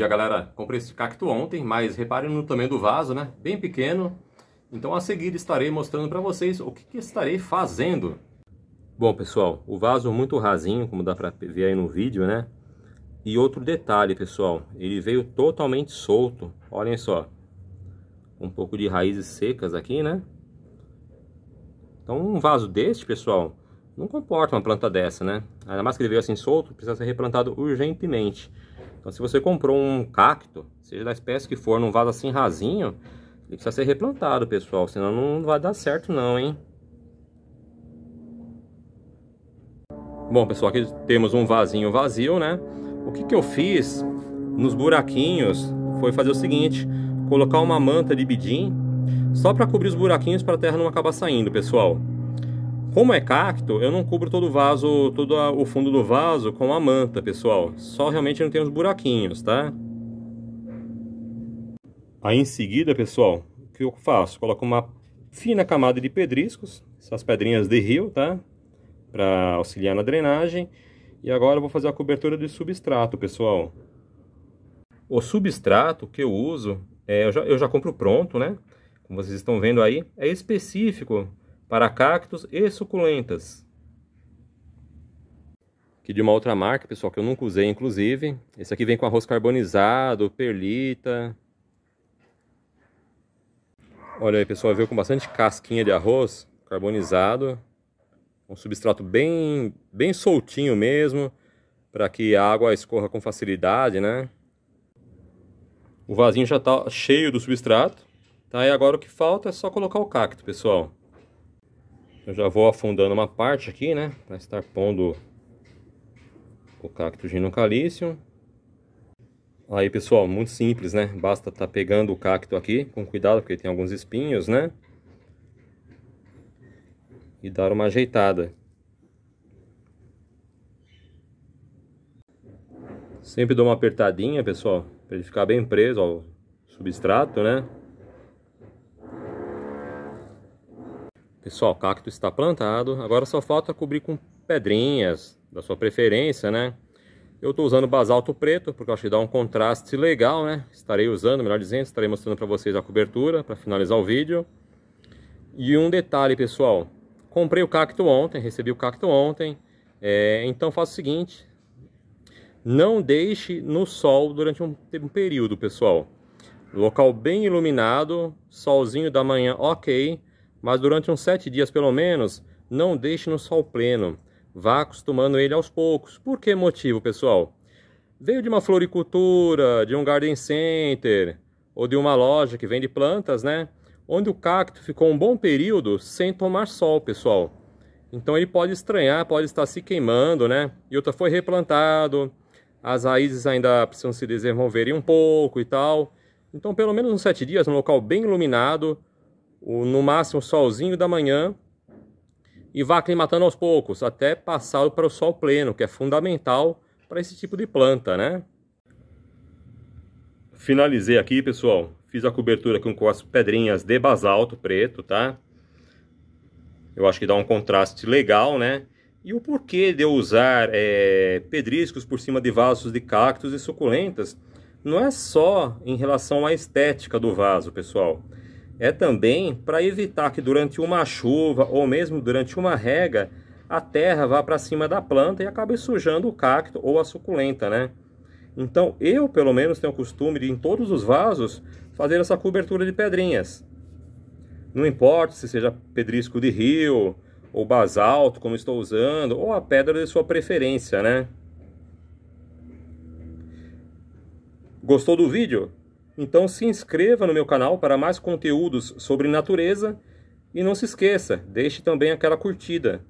dia, galera. Comprei esse cacto ontem, mas reparem no tamanho do vaso, né? Bem pequeno. Então, a seguir, estarei mostrando para vocês o que, que, estarei fazendo. Bom, pessoal, o vaso muito rasinho, como dá para ver aí no vídeo, né? E outro detalhe, pessoal, ele veio totalmente solto. Olhem só. Um pouco de raízes secas aqui, né? Então, um vaso deste, pessoal, não comporta uma planta dessa, né? Ainda mais que ele veio assim solto, precisa ser replantado urgentemente. Então se você comprou um cacto, seja da espécie que for, num vaso assim rasinho, ele precisa ser replantado, pessoal, senão não vai dar certo não, hein? Bom, pessoal, aqui temos um vasinho vazio, né? O que, que eu fiz nos buraquinhos foi fazer o seguinte, colocar uma manta de bidim só para cobrir os buraquinhos para a terra não acabar saindo, pessoal. Como é cacto, eu não cubro todo o vaso, todo o fundo do vaso com a manta, pessoal. Só realmente não tem os buraquinhos, tá? Aí em seguida, pessoal, o que eu faço? Coloco uma fina camada de pedriscos, essas pedrinhas de rio, tá? Para auxiliar na drenagem. E agora eu vou fazer a cobertura de substrato, pessoal. O substrato que eu uso, é, eu, já, eu já compro pronto, né? Como vocês estão vendo aí, é específico para cactos e suculentas. Que de uma outra marca, pessoal, que eu nunca usei, inclusive. Esse aqui vem com arroz carbonizado, perlita. Olha aí, pessoal, veio com bastante casquinha de arroz carbonizado. Um substrato bem, bem soltinho mesmo, para que a água escorra com facilidade, né? O vasinho já está cheio do substrato. Tá, e agora o que falta é só colocar o cacto, pessoal. Eu já vou afundando uma parte aqui, né? Para estar pondo o cacto ginocalicium. Aí, pessoal, muito simples, né? Basta tá pegando o cacto aqui com cuidado, porque tem alguns espinhos, né? E dar uma ajeitada. Sempre dou uma apertadinha, pessoal, para ele ficar bem preso ao substrato, né? Pessoal, o cacto está plantado, agora só falta cobrir com pedrinhas, da sua preferência, né? Eu estou usando basalto preto, porque eu acho que dá um contraste legal, né? Estarei usando, melhor dizendo, estarei mostrando para vocês a cobertura, para finalizar o vídeo. E um detalhe, pessoal, comprei o cacto ontem, recebi o cacto ontem, é, então faça o seguinte, não deixe no sol durante um, um período, pessoal. Local bem iluminado, solzinho da manhã ok, mas durante uns sete dias pelo menos, não deixe no sol pleno. Vá acostumando ele aos poucos. Por que motivo, pessoal? Veio de uma floricultura, de um garden center, ou de uma loja que vende plantas, né? Onde o cacto ficou um bom período sem tomar sol, pessoal. Então ele pode estranhar, pode estar se queimando, né? E outra foi replantado, as raízes ainda precisam se desenvolverem um pouco e tal. Então, pelo menos uns sete dias, num local bem iluminado, no máximo solzinho da manhã e vá aclimatando aos poucos, até passar para o sol pleno, que é fundamental para esse tipo de planta, né? Finalizei aqui, pessoal. Fiz a cobertura com as pedrinhas de basalto preto, tá? Eu acho que dá um contraste legal, né? E o porquê de eu usar é, pedriscos por cima de vasos de cactos e suculentas não é só em relação à estética do vaso, pessoal é também para evitar que durante uma chuva ou mesmo durante uma rega a terra vá para cima da planta e acabe sujando o cacto ou a suculenta, né? Então eu, pelo menos, tenho o costume de, em todos os vasos, fazer essa cobertura de pedrinhas. Não importa se seja pedrisco de rio, ou basalto, como estou usando, ou a pedra de sua preferência, né? Gostou do vídeo? Então se inscreva no meu canal para mais conteúdos sobre natureza e não se esqueça, deixe também aquela curtida.